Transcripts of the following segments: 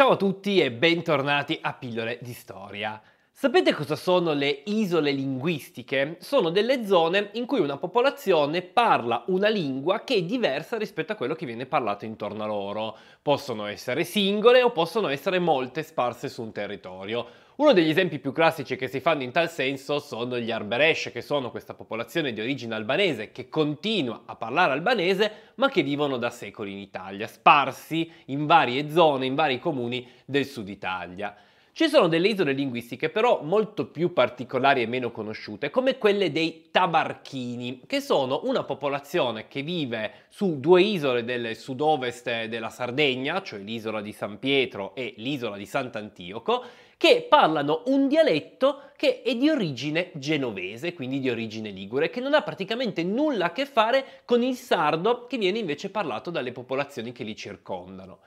Ciao a tutti e bentornati a Pillole di Storia. Sapete cosa sono le isole linguistiche? Sono delle zone in cui una popolazione parla una lingua che è diversa rispetto a quello che viene parlato intorno a loro. Possono essere singole o possono essere molte sparse su un territorio. Uno degli esempi più classici che si fanno in tal senso sono gli arberesh, che sono questa popolazione di origine albanese che continua a parlare albanese ma che vivono da secoli in Italia, sparsi in varie zone, in vari comuni del sud Italia. Ci sono delle isole linguistiche però molto più particolari e meno conosciute, come quelle dei Tabarchini, che sono una popolazione che vive su due isole del sud-ovest della Sardegna, cioè l'isola di San Pietro e l'isola di Sant'Antioco, che parlano un dialetto che è di origine genovese, quindi di origine ligure, che non ha praticamente nulla a che fare con il sardo che viene invece parlato dalle popolazioni che li circondano.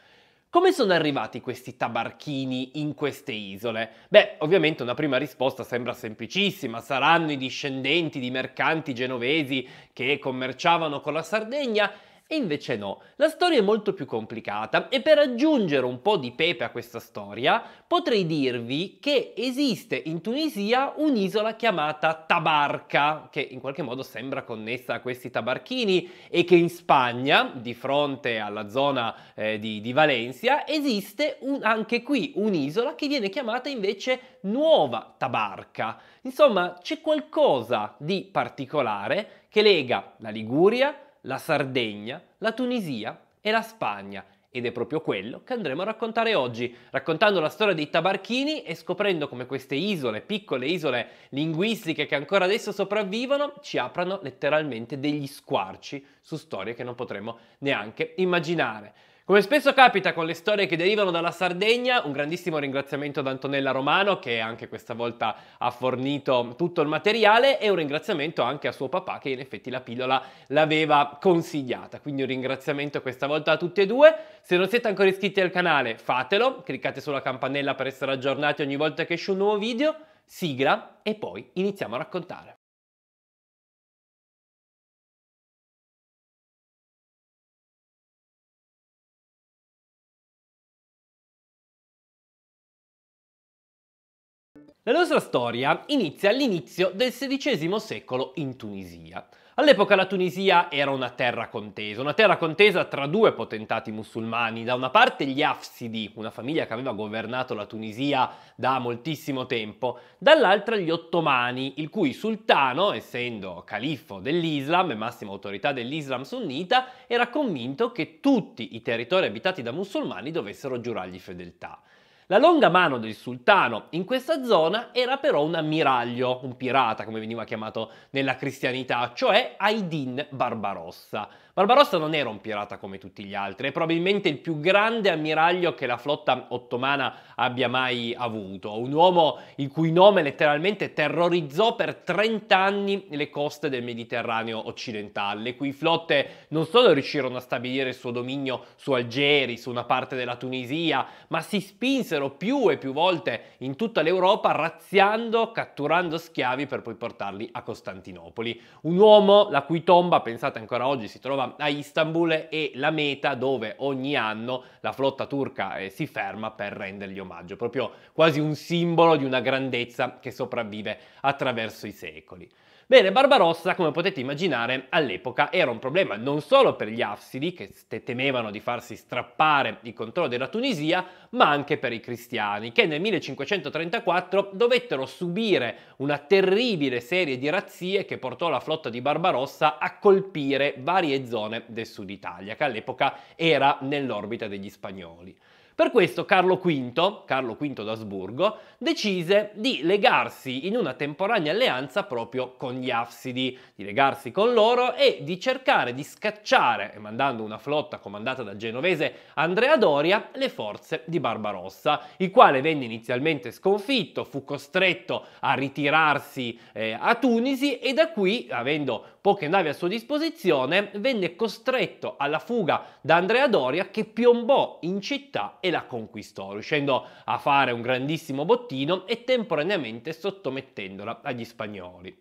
Come sono arrivati questi tabarchini in queste isole? Beh, ovviamente una prima risposta sembra semplicissima, saranno i discendenti di mercanti genovesi che commerciavano con la Sardegna e invece no, la storia è molto più complicata e per aggiungere un po' di pepe a questa storia potrei dirvi che esiste in Tunisia un'isola chiamata Tabarca, che in qualche modo sembra connessa a questi tabarchini e che in Spagna, di fronte alla zona eh, di, di, Valencia, esiste un, anche qui un'isola che viene chiamata invece Nuova Tabarca. Insomma, c'è qualcosa di particolare che lega la Liguria, la Sardegna, la Tunisia e la Spagna. Ed è proprio quello che andremo a raccontare oggi, raccontando la storia dei tabarchini e scoprendo come queste isole, piccole isole linguistiche che ancora adesso sopravvivono, ci aprano letteralmente degli squarci su storie che non potremmo neanche immaginare. Come spesso capita con le storie che derivano dalla Sardegna, un grandissimo ringraziamento ad Antonella Romano che anche questa volta ha fornito tutto il materiale e un ringraziamento anche a suo papà che in effetti la pillola l'aveva consigliata. Quindi un ringraziamento questa volta a tutti e due. Se non siete ancora iscritti al canale fatelo, cliccate sulla campanella per essere aggiornati ogni volta che esce un nuovo video, sigla e poi iniziamo a raccontare. La nostra storia inizia all'inizio del XVI secolo in Tunisia. All'epoca la Tunisia era una terra contesa, una terra contesa tra due potentati musulmani, da una parte gli Afsidi, una famiglia che aveva governato la Tunisia da moltissimo tempo, dall'altra gli Ottomani, il cui sultano, essendo califfo dell'Islam e massima autorità dell'Islam sunnita, era convinto che tutti i territori abitati da musulmani dovessero giurargli fedeltà. La longa mano del sultano in questa zona era però un ammiraglio, un pirata come veniva chiamato nella cristianità, cioè Aydin Barbarossa. Barbarossa non era un pirata come tutti gli altri, è probabilmente il più grande ammiraglio che la flotta ottomana abbia mai avuto, un uomo il cui nome letteralmente terrorizzò per 30 anni le coste del Mediterraneo occidentale, le cui flotte non solo riuscirono a stabilire il suo dominio su Algeri, su una parte della Tunisia, ma si spinse ripresero più e più volte in tutta l'Europa razziando, catturando schiavi per poi portarli a Costantinopoli. Un uomo la cui tomba, pensate ancora oggi, si trova a Istanbul e la meta dove ogni anno la flotta turca eh, si ferma per rendergli omaggio, proprio quasi un simbolo di una grandezza che sopravvive attraverso i secoli. Bene, Barbarossa, come potete immaginare, all'epoca era un problema non solo per gli Afsidi, che temevano di farsi strappare il controllo della Tunisia, ma anche per i cristiani, che nel 1534 dovettero subire una terribile serie di razzie che portò la flotta di Barbarossa a colpire varie zone del sud Italia, che all'epoca era nell'orbita degli spagnoli. Per questo Carlo V, Carlo V d'Asburgo, decise di legarsi in una temporanea alleanza proprio con gli Afsidi, di legarsi con loro e di cercare di scacciare, mandando una flotta comandata dal genovese Andrea Doria, le forze di Barbarossa, il quale venne inizialmente sconfitto, fu costretto a ritirarsi eh, a Tunisi e da qui, avendo poche navi a sua disposizione, venne costretto alla fuga da Andrea Doria che piombò in città e la conquistò, riuscendo a fare un grandissimo bottino e temporaneamente sottomettendola agli spagnoli.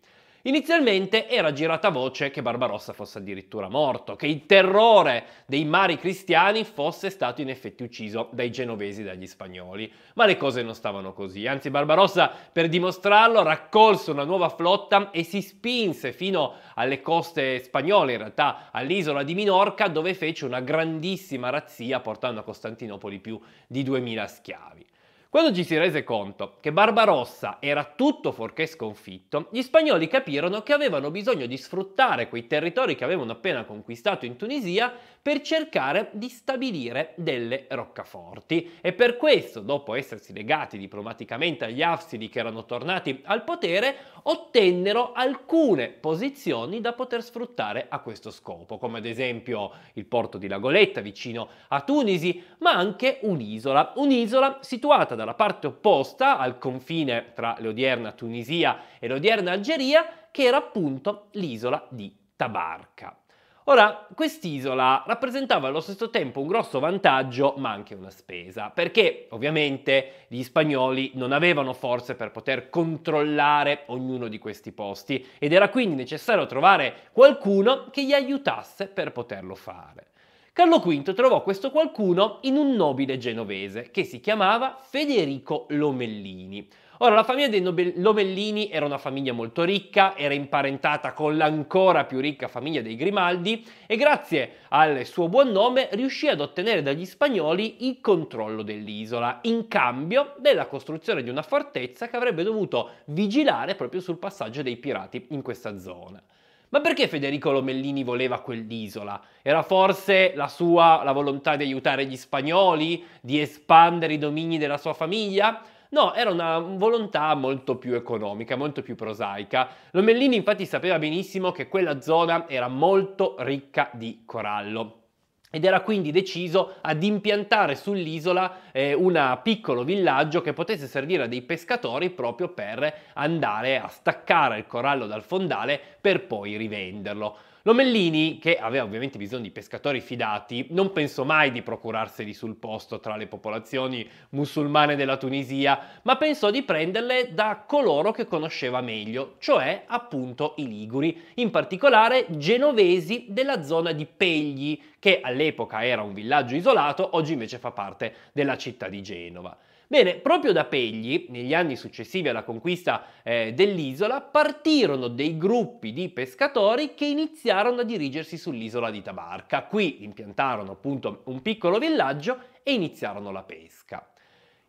Inizialmente era girata voce che Barbarossa fosse addirittura morto, che il terrore dei mari cristiani fosse stato in effetti ucciso dai genovesi e dagli spagnoli. Ma le cose non stavano così, anzi Barbarossa per dimostrarlo raccolse una nuova flotta e si spinse fino alle coste spagnole, in realtà all'isola di Minorca, dove fece una grandissima razzia portando a Costantinopoli più di 2000 schiavi. Quando ci si rese conto che Barbarossa era tutto fuorché sconfitto, gli spagnoli capirono che avevano bisogno di sfruttare quei territori che avevano appena conquistato in Tunisia per cercare di stabilire delle roccaforti e per questo, dopo essersi legati diplomaticamente agli Afsidi che erano tornati al potere, ottennero alcune posizioni da poter sfruttare a questo scopo, come ad esempio il porto di Lagoletta vicino a Tunisi, ma anche un'isola, un'isola situata da dalla parte opposta, al confine tra l'odierna Tunisia e l'odierna Algeria, che era appunto l'isola di Tabarca. Ora, quest'isola rappresentava allo stesso tempo un grosso vantaggio ma anche una spesa, perché ovviamente gli spagnoli non avevano forze per poter controllare ognuno di questi posti ed era quindi necessario trovare qualcuno che gli aiutasse per poterlo fare. Carlo V trovò questo qualcuno in un nobile genovese che si chiamava Federico Lomellini. Ora, la famiglia dei Lomellini era una famiglia molto ricca, era imparentata con l'ancora più ricca famiglia dei Grimaldi e grazie al suo buon nome riuscì ad ottenere dagli spagnoli il controllo dell'isola, in cambio della costruzione di una fortezza che avrebbe dovuto vigilare proprio sul passaggio dei pirati in questa zona. Ma perché Federico Lomellini voleva quell'isola? Era forse la sua la volontà di aiutare gli spagnoli, di espandere i domini della sua famiglia? No, era una volontà molto più economica, molto più prosaica. Lomellini infatti sapeva benissimo che quella zona era molto ricca di corallo ed era quindi deciso ad impiantare sull'isola eh, un piccolo villaggio che potesse servire a dei pescatori proprio per andare a staccare il corallo dal fondale per poi rivenderlo. Lomellini, che aveva ovviamente bisogno di pescatori fidati, non pensò mai di procurarseli sul posto tra le popolazioni musulmane della Tunisia, ma pensò di prenderle da coloro che conosceva meglio, cioè appunto i Liguri, in particolare genovesi della zona di Pegli, che all'epoca era un villaggio isolato, oggi invece fa parte della città di Genova. Bene, proprio da Pegli, negli anni successivi alla conquista eh, dell'isola, partirono dei gruppi di pescatori che iniziarono a dirigersi sull'isola di Tabarca. Qui impiantarono appunto un piccolo villaggio e iniziarono la pesca.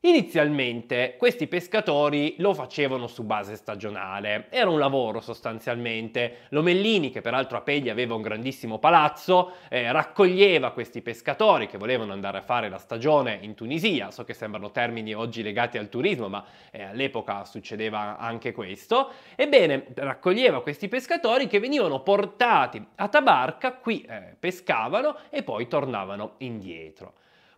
Inizialmente questi pescatori lo facevano su base stagionale, era un lavoro sostanzialmente. Lomellini, che peraltro a Peglia aveva un grandissimo palazzo, eh, raccoglieva questi pescatori che volevano andare a fare la stagione in Tunisia. So che sembrano termini oggi legati al turismo, ma eh, all'epoca succedeva anche questo. Ebbene, raccoglieva questi pescatori che venivano portati a Tabarca, qui eh, pescavano e poi tornavano indietro.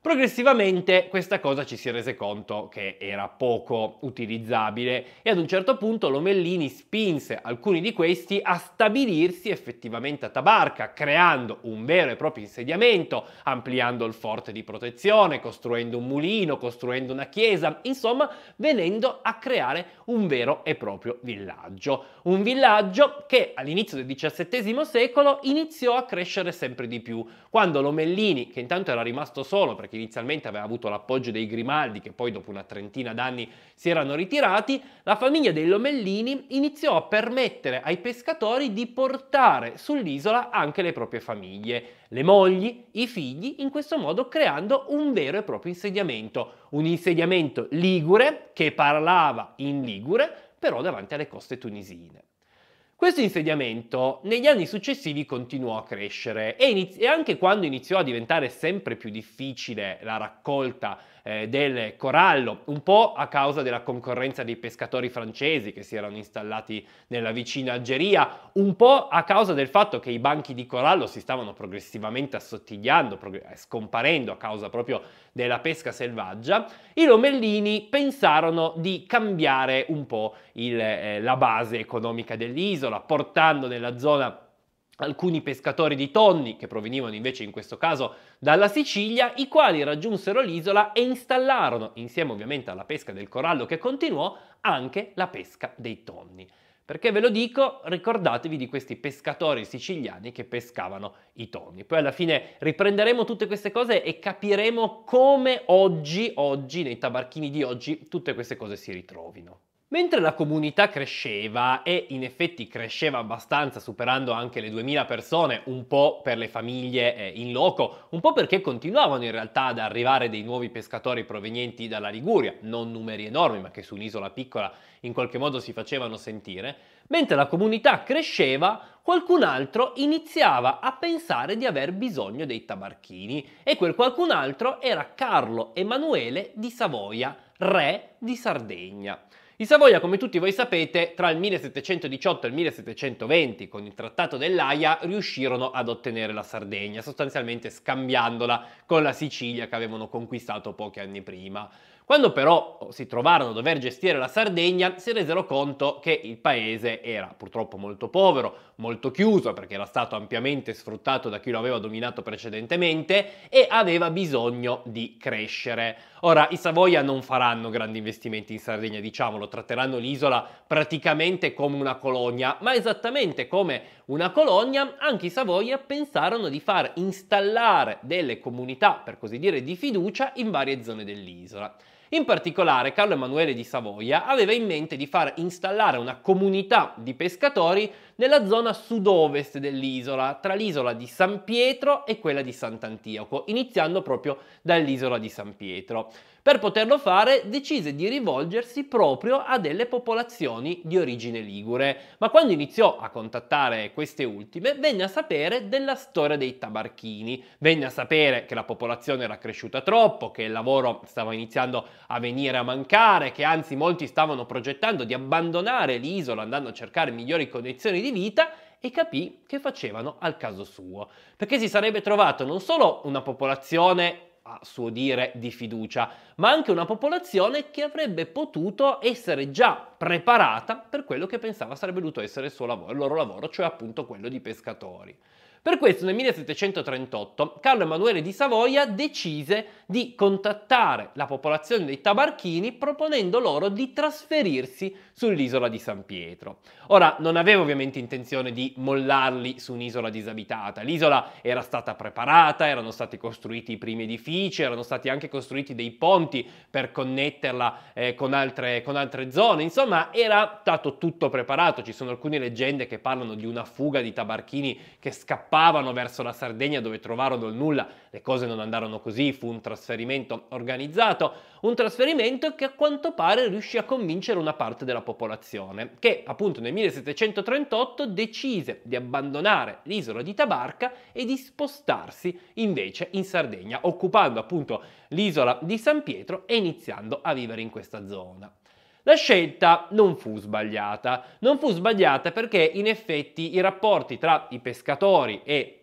Progressivamente questa cosa ci si rese conto che era poco utilizzabile e ad un certo punto Lomellini spinse alcuni di questi a stabilirsi effettivamente a Tabarca, creando un vero e proprio insediamento, ampliando il forte di protezione, costruendo un mulino, costruendo una chiesa, insomma venendo a creare un vero e proprio villaggio. Un villaggio che all'inizio del XVII secolo iniziò a crescere sempre di più, quando Lomellini, che intanto era rimasto solo perché che inizialmente aveva avuto l'appoggio dei Grimaldi, che poi dopo una trentina d'anni si erano ritirati, la famiglia dei Lomellini iniziò a permettere ai pescatori di portare sull'isola anche le proprie famiglie, le mogli, i figli, in questo modo creando un vero e proprio insediamento, un insediamento ligure che parlava in ligure però davanti alle coste tunisine. Questo insediamento negli anni successivi continuò a crescere e, iniz- e anche quando iniziò a diventare sempre più difficile la raccolta eh, del corallo, un po' a causa della concorrenza dei pescatori francesi che si erano installati nella vicina Algeria, un po' a causa del fatto che i banchi di corallo si stavano progressivamente assottigliando, prog- eh, scomparendo a causa proprio della pesca selvaggia, i Lomellini pensarono di cambiare un po' il, eh, la base economica dell'isola, portando nella zona alcuni pescatori di tonni, che provenivano invece in questo caso dalla Sicilia, i quali raggiunsero l'isola e installarono, insieme ovviamente alla pesca del corallo che continuò, anche la pesca dei tonni. Perché ve lo dico, ricordatevi di questi pescatori siciliani che pescavano i tonni. Poi alla fine riprenderemo tutte queste cose e capiremo come oggi, oggi, nei tabacchini di oggi, tutte queste cose si ritrovino. Mentre la comunità cresceva, e in effetti cresceva abbastanza, superando anche le 2000 persone, un po' per le famiglie eh, in loco, un po' perché continuavano in realtà ad arrivare dei nuovi pescatori provenienti dalla Liguria, non numeri enormi, ma che su un'isola piccola in qualche modo si facevano sentire, mentre la comunità cresceva, qualcun altro iniziava a pensare di aver bisogno dei tabarchini e quel qualcun altro era Carlo Emanuele di Savoia, re di Sardegna. I Savoia, come tutti voi sapete, tra il 1718 e il 1720, con il Trattato dell'Aia, riuscirono ad ottenere la Sardegna, sostanzialmente scambiandola con la Sicilia che avevano conquistato pochi anni prima. Quando però oh, si trovarono a dover gestire la Sardegna, si resero conto che il paese era purtroppo molto povero, molto chiuso, perché era stato ampiamente sfruttato da chi lo aveva dominato precedentemente e aveva bisogno di crescere. Ora, i Savoia non faranno grandi investimenti in Sardegna, diciamolo, tratteranno l'isola praticamente come una colonia, ma esattamente come una colonia, anche i Savoia pensarono di far installare delle comunità, per così dire, di fiducia in varie zone dell'isola. In particolare Carlo Emanuele di Savoia aveva in mente di far installare una comunità di pescatori nella zona sud-ovest dell'isola, tra l'isola di San Pietro e quella di Sant'Antioco, iniziando proprio dall'isola di San Pietro. Per poterlo fare decise di rivolgersi proprio a delle popolazioni di origine ligure, ma quando iniziò a contattare queste ultime venne a sapere della storia dei tabarchini, venne a sapere che la popolazione era cresciuta troppo, che il lavoro stava iniziando a venire a mancare, che anzi molti stavano progettando di abbandonare l'isola andando a cercare migliori condizioni di di vita e capì che facevano al caso suo, perché si sarebbe trovato non solo una popolazione a suo dire di fiducia, ma anche una popolazione che avrebbe potuto essere già preparata per quello che pensava sarebbe dovuto essere il, suo lavoro, il loro lavoro, cioè appunto quello di pescatori. Per questo nel 1738 Carlo Emanuele di Savoia decise di contattare la popolazione dei Tabarchini proponendo loro di trasferirsi sull'isola di San Pietro. Ora, non aveva ovviamente intenzione di mollarli su un'isola disabitata, l'isola era stata preparata, erano stati costruiti i primi edifici, erano stati anche costruiti dei ponti per connetterla eh, con, altre, con altre zone, insomma era stato tutto preparato, ci sono alcune leggende che parlano di una fuga di Tabarchini che scappava scappavano verso la Sardegna dove trovarono il nulla. Le cose non andarono così, fu un trasferimento organizzato, un trasferimento che a quanto pare riuscì a convincere una parte della popolazione, che appunto nel 1738 decise di abbandonare l'isola di Tabarca e di spostarsi invece in Sardegna, occupando appunto l'isola di San Pietro e iniziando a vivere in questa zona. La scelta non fu sbagliata, non fu sbagliata perché in effetti i rapporti tra i pescatori e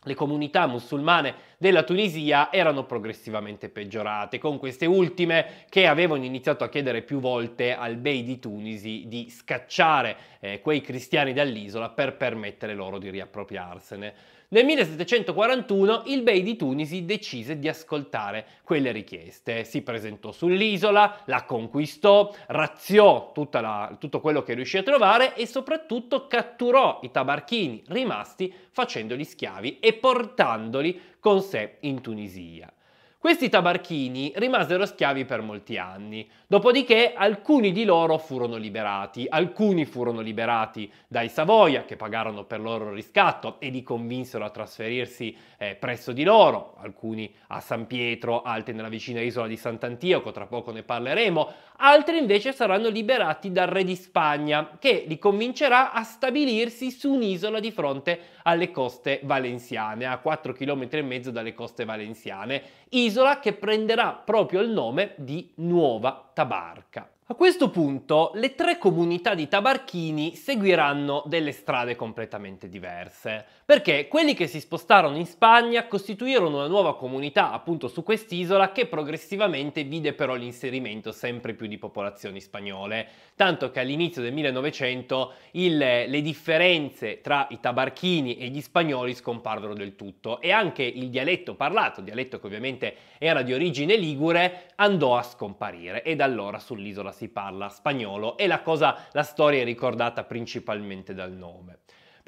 le comunità musulmane della Tunisia erano progressivamente peggiorate, con queste ultime che avevano iniziato a chiedere più volte al Bey di Tunisi di scacciare eh, quei cristiani dall'isola per permettere loro di riappropriarsene. Nel 1741 il Bey di Tunisi decise di ascoltare quelle richieste, si presentò sull'isola, la conquistò, razziò la, tutto quello che riuscì a trovare e soprattutto catturò i tabarchini rimasti facendoli schiavi e portandoli con sé in Tunisia. Questi tabarchini rimasero schiavi per molti anni, Dopodiché alcuni di loro furono liberati, alcuni furono liberati dai Savoia che pagarono per loro il riscatto e li convinsero a trasferirsi eh, presso di loro, alcuni a San Pietro, altri nella vicina isola di Sant'Antioco, tra poco ne parleremo, altri invece saranno liberati dal re di Spagna che li convincerà a stabilirsi su un'isola di fronte alle coste valenziane, a 4 km e mezzo dalle coste valenziane, isola che prenderà proprio il nome di Nuova Tarquinia. Tabarca. A questo punto le tre comunità di tabarchini seguiranno delle strade completamente diverse perché quelli che si spostarono in Spagna costituirono una nuova comunità appunto su quest'isola che progressivamente vide però l'inserimento sempre più di popolazioni spagnole, tanto che all'inizio del 1900 il, le differenze tra i tabarchini e gli spagnoli scomparvero del tutto e anche il dialetto parlato, dialetto che ovviamente era di origine ligure, andò a scomparire e da allora sull'isola si parla spagnolo e la cosa, la storia è ricordata principalmente dal nome.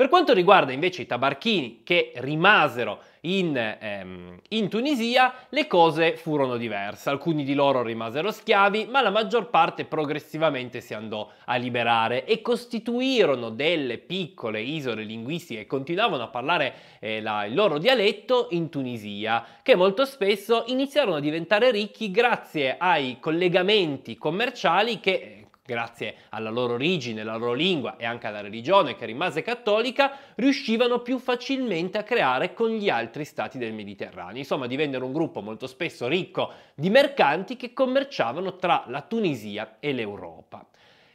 Per quanto riguarda invece i tabarchini che rimasero in, ehm, in, Tunisia, le cose furono diverse. Alcuni di loro rimasero schiavi, ma la maggior parte progressivamente si andò a liberare e costituirono delle piccole isole linguistiche che continuavano a parlare eh, la, il loro dialetto in Tunisia, che molto spesso iniziarono a diventare ricchi grazie ai collegamenti commerciali che eh, grazie alla loro origine, alla loro lingua e anche alla religione che rimase cattolica, riuscivano più facilmente a creare con gli altri stati del Mediterraneo. Insomma, divennero un gruppo molto spesso ricco di mercanti che commerciavano tra la Tunisia e l'Europa.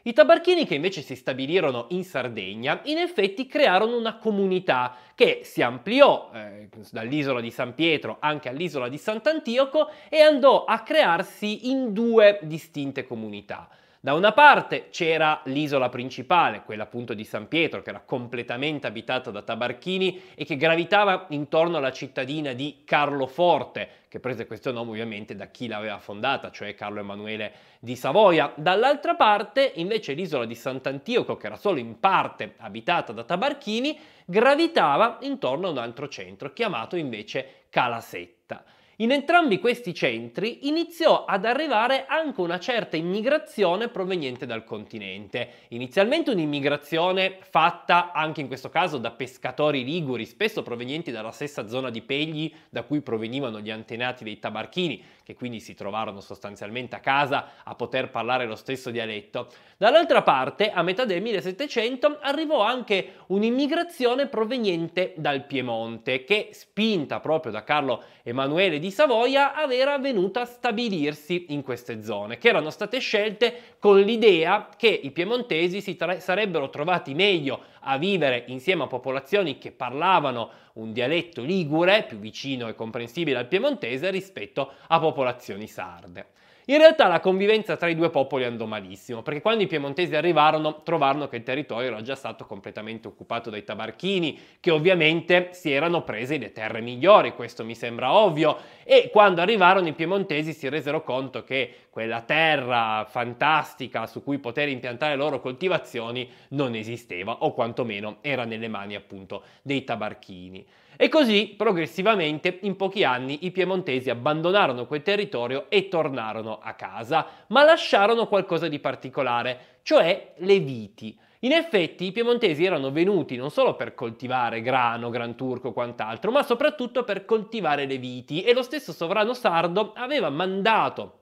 I tabarchini che invece si stabilirono in Sardegna in effetti crearono una comunità che si ampliò eh, dall'isola di San Pietro anche all'isola di Sant'Antioco e andò a crearsi in due distinte comunità. Da una parte c'era l'isola principale, quella appunto di San Pietro, che era completamente abitata da tabarchini e che gravitava intorno alla cittadina di Carloforte, che prese questo nome ovviamente da chi l'aveva fondata, cioè Carlo Emanuele di Savoia. Dall'altra parte, invece, l'isola di Sant'Antioco, che era solo in parte abitata da tabarchini, gravitava intorno a un altro centro, chiamato invece Calasetta. In entrambi questi centri iniziò ad arrivare anche una certa immigrazione proveniente dal continente. Inizialmente un'immigrazione fatta anche in questo caso da pescatori liguri, spesso provenienti dalla stessa zona di Pegli da cui provenivano gli antenati dei tabarchini, che quindi si trovarono sostanzialmente a casa a poter parlare lo stesso dialetto. Dall'altra parte, a metà del 1700 arrivò anche un'immigrazione proveniente dal Piemonte, che spinta proprio da Carlo Emanuele di Savoia era venuta a stabilirsi in queste zone, che erano state scelte con l'idea che i piemontesi si tra- sarebbero trovati meglio a vivere insieme a popolazioni che parlavano un dialetto ligure, più vicino e comprensibile al piemontese, rispetto a popolazioni sarde. In realtà la convivenza tra i due popoli andò malissimo, perché quando i piemontesi arrivarono trovarono che il territorio era già stato completamente occupato dai tabarchini, che ovviamente si erano prese le terre migliori, questo mi sembra ovvio, e quando arrivarono i piemontesi si resero conto che quella terra fantastica su cui poter impiantare le loro coltivazioni non esisteva, o quantomeno era nelle mani appunto dei tabarchini. E così progressivamente in pochi anni i piemontesi abbandonarono quel territorio e tornarono a casa, ma lasciarono qualcosa di particolare, cioè le viti. In effetti i piemontesi erano venuti non solo per coltivare grano, gran turco e quant'altro, ma soprattutto per coltivare le viti e lo stesso sovrano sardo aveva mandato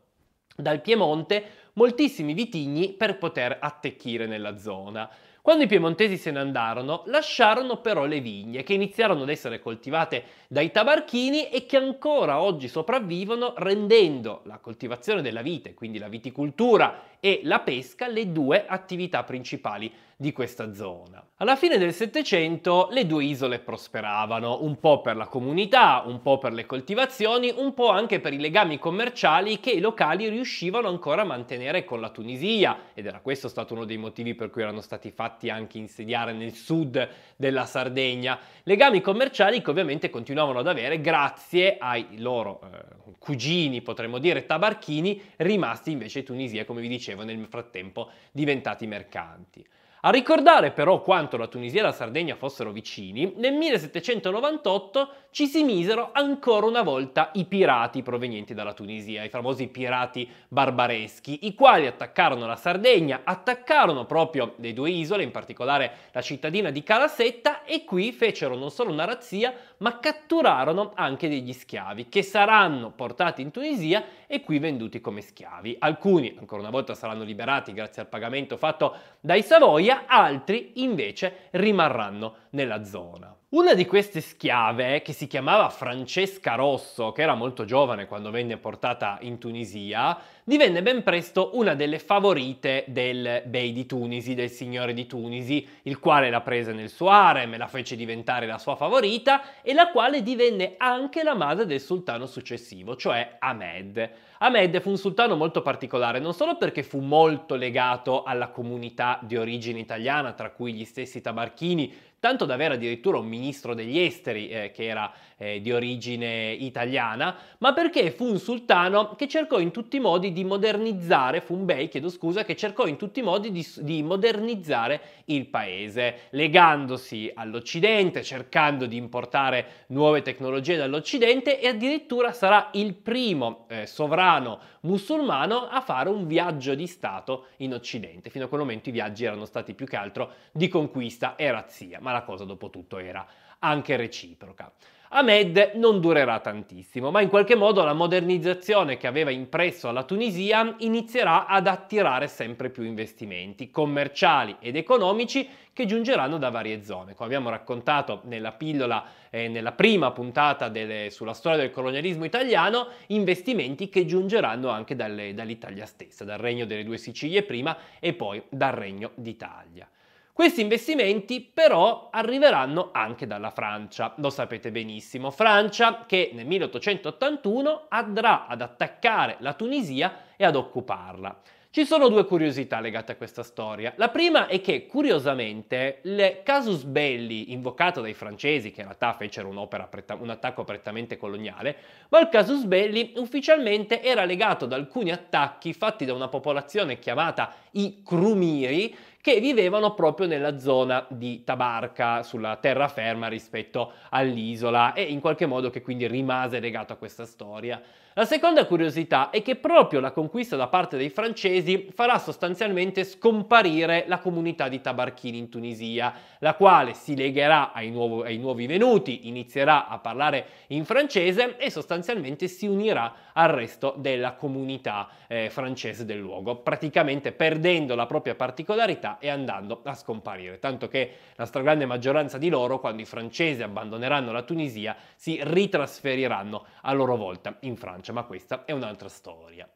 dal Piemonte moltissimi vitigni per poter attecchire nella zona. Quando i piemontesi se ne andarono, lasciarono però le vigne, che iniziarono ad essere coltivate dai tabarchini e che ancora oggi sopravvivono, rendendo la coltivazione della vite, quindi la viticoltura e la pesca le due attività principali di questa zona. Alla fine del Settecento le due isole prosperavano, un po' per la comunità, un po' per le coltivazioni, un po' anche per i legami commerciali che i locali riuscivano ancora a mantenere con la Tunisia, ed era questo stato uno dei motivi per cui erano stati fatti anche insediare nel sud della Sardegna, legami commerciali che ovviamente continuavano ad avere grazie ai loro eh, cugini, potremmo dire, tabarchini, rimasti invece in Tunisia, come vi dicevo, dicevo, nel frattempo diventati mercanti. A ricordare però quanto la Tunisia e la Sardegna fossero vicini, nel 1798 ci si misero ancora una volta i pirati provenienti dalla Tunisia, i famosi pirati barbareschi, i quali attaccarono la Sardegna, attaccarono proprio le due isole, in particolare la cittadina di Calasetta, e qui fecero non solo una razzia, ma catturarono anche degli schiavi, che saranno portati in Tunisia e qui venduti come schiavi. Alcuni, ancora una volta, saranno liberati grazie al pagamento fatto dai Savoia, altri invece rimarranno nella zona. Una di queste schiave, eh, che si chiamava Francesca Rosso, che era molto giovane quando venne portata in Tunisia, divenne ben presto una delle favorite del Bey di Tunisi, del signore di Tunisi, il quale la prese nel suo harem, la fece diventare la sua favorita e la quale divenne anche la madre del sultano successivo, cioè Ahmed. Ahmed fu un sultano molto particolare, non solo perché fu molto legato alla comunità di origine italiana, tra cui gli stessi tabarchini, tanto da avere addirittura un ministro degli esteri eh, che era eh, di origine italiana, ma perché fu un sultano che cercò in tutti i modi di modernizzare, fu un bey, chiedo scusa, che cercò in tutti i modi di, di modernizzare il paese, legandosi all'Occidente, cercando di importare nuove tecnologie dall'Occidente e addirittura sarà il primo eh, sovrano musulmano a fare un viaggio di Stato in Occidente. Fino a quel momento i viaggi erano stati più che altro di conquista e razzia, ma la cosa dopo tutto era anche reciproca. Ahmed non durerà tantissimo, ma in qualche modo la modernizzazione che aveva impresso alla Tunisia inizierà ad attirare sempre più investimenti commerciali ed economici che giungeranno da varie zone. Come abbiamo raccontato nella pillola, eh, nella prima puntata delle, sulla storia del colonialismo italiano, investimenti che giungeranno anche dalle, dall'Italia stessa, dal Regno delle due Sicilie prima e poi dal Regno d'Italia. Questi investimenti però arriveranno anche dalla Francia, lo sapete benissimo. Francia che nel 1881 andrà ad attaccare la Tunisia e ad occuparla. Ci sono due curiosità legate a questa storia. La prima è che, curiosamente, il casus belli invocato dai francesi, che in realtà fecero un attacco prettamente coloniale, ma il casus belli ufficialmente era legato ad alcuni attacchi fatti da una popolazione chiamata i Crumiri, che vivevano proprio nella zona di Tabarca, sulla terraferma rispetto all'isola e in qualche modo che quindi rimase legato a questa storia. La seconda curiosità è che proprio la conquista da parte dei francesi farà sostanzialmente scomparire la comunità di tabarchini in Tunisia, la quale si legherà ai, nuovo, ai nuovi venuti, inizierà a parlare in francese e sostanzialmente si unirà al resto della comunità eh, francese del luogo, praticamente perdendo la propria particolarità società e andando a scomparire, tanto che la stragrande maggioranza di loro, quando i francesi abbandoneranno la Tunisia, si ritrasferiranno a loro volta in Francia, ma questa è un'altra storia.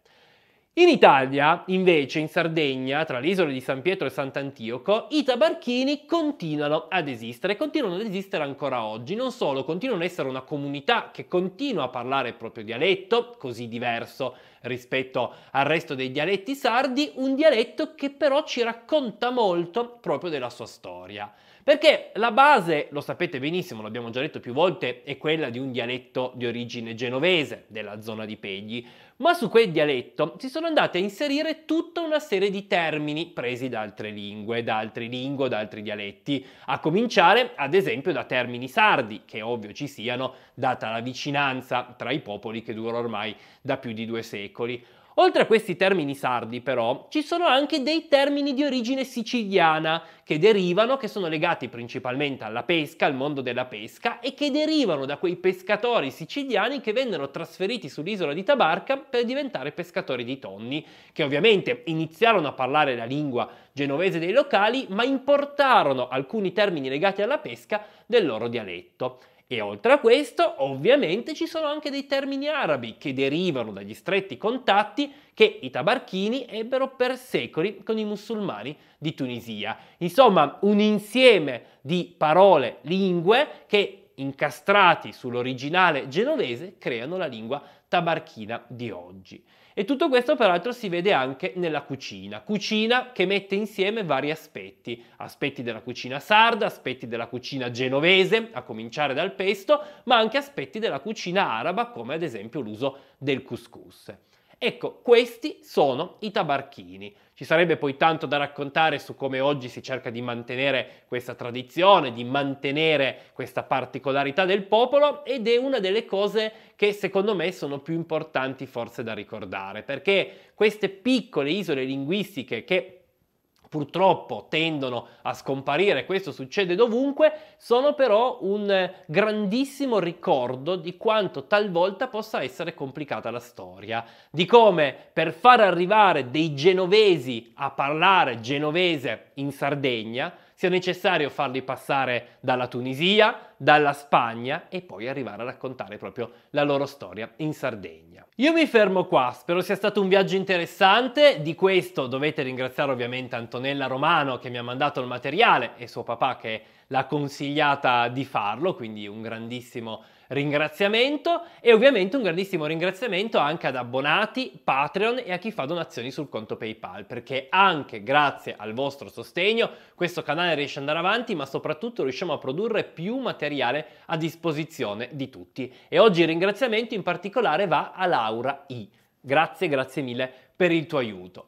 In Italia, invece, in Sardegna, tra le isole di San Pietro e Sant'Antioco, i tabarchini continuano ad esistere, continuano ad esistere ancora oggi. Non solo, continuano ad essere una comunità che continua a parlare il proprio dialetto, così diverso rispetto al resto dei dialetti sardi, un dialetto che però ci racconta molto proprio della sua storia. Perché la base, lo sapete benissimo, l'abbiamo già detto più volte, è quella di un dialetto di origine genovese della zona di Pegli ma su quel dialetto si sono andate a inserire tutta una serie di termini presi da altre lingue, da altri lingo, da altri dialetti, a cominciare ad esempio da termini sardi, che ovvio ci siano, data la vicinanza tra i popoli che dura ormai da più di due secoli Oltre a questi termini sardi, però, ci sono anche dei termini di origine siciliana che derivano, che sono legati principalmente alla pesca, al mondo della pesca, e che derivano da quei pescatori siciliani che vennero trasferiti sull'isola di Tabarca per diventare pescatori di tonni, che ovviamente iniziarono a parlare la lingua genovese dei locali, ma importarono alcuni termini legati alla pesca del loro dialetto. E oltre a questo, ovviamente ci sono anche dei termini arabi che derivano dagli stretti contatti che i tabarchini ebbero per secoli con i musulmani di Tunisia. Insomma, un insieme di parole, lingue che incastrati sull'originale genovese creano la lingua tabarchina di oggi. E tutto questo peraltro si vede anche nella cucina, cucina che mette insieme vari aspetti, aspetti della cucina sarda, aspetti della cucina genovese, a cominciare dal pesto, ma anche aspetti della cucina araba come ad esempio l'uso del couscous. Ecco, questi sono i tabarchini. Ci sarebbe poi tanto da raccontare su come oggi si cerca di mantenere questa tradizione, di mantenere questa particolarità del popolo ed è una delle cose che secondo me sono più importanti forse da ricordare, perché queste piccole isole linguistiche che purtroppo tendono a scomparire, questo succede dovunque, sono però un grandissimo ricordo di quanto talvolta possa essere complicata la storia, di come per far arrivare dei genovesi a parlare genovese in Sardegna sia necessario farli passare dalla Tunisia, dalla Spagna e poi arrivare a raccontare proprio la loro storia in Sardegna. Io mi fermo qua, spero sia stato un viaggio interessante, di questo dovete ringraziare ovviamente Antonella Romano che mi ha mandato il materiale e suo papà che l'ha consigliata di farlo, quindi un grandissimo ringraziamento e ovviamente un grandissimo ringraziamento anche ad abbonati, Patreon e a chi fa donazioni sul conto PayPal, perché anche grazie al vostro sostegno questo canale riesce ad andare avanti, ma soprattutto riusciamo a produrre più materiale a disposizione di tutti. E oggi il ringraziamento in particolare va a Laura I. Grazie, grazie mille per il tuo aiuto.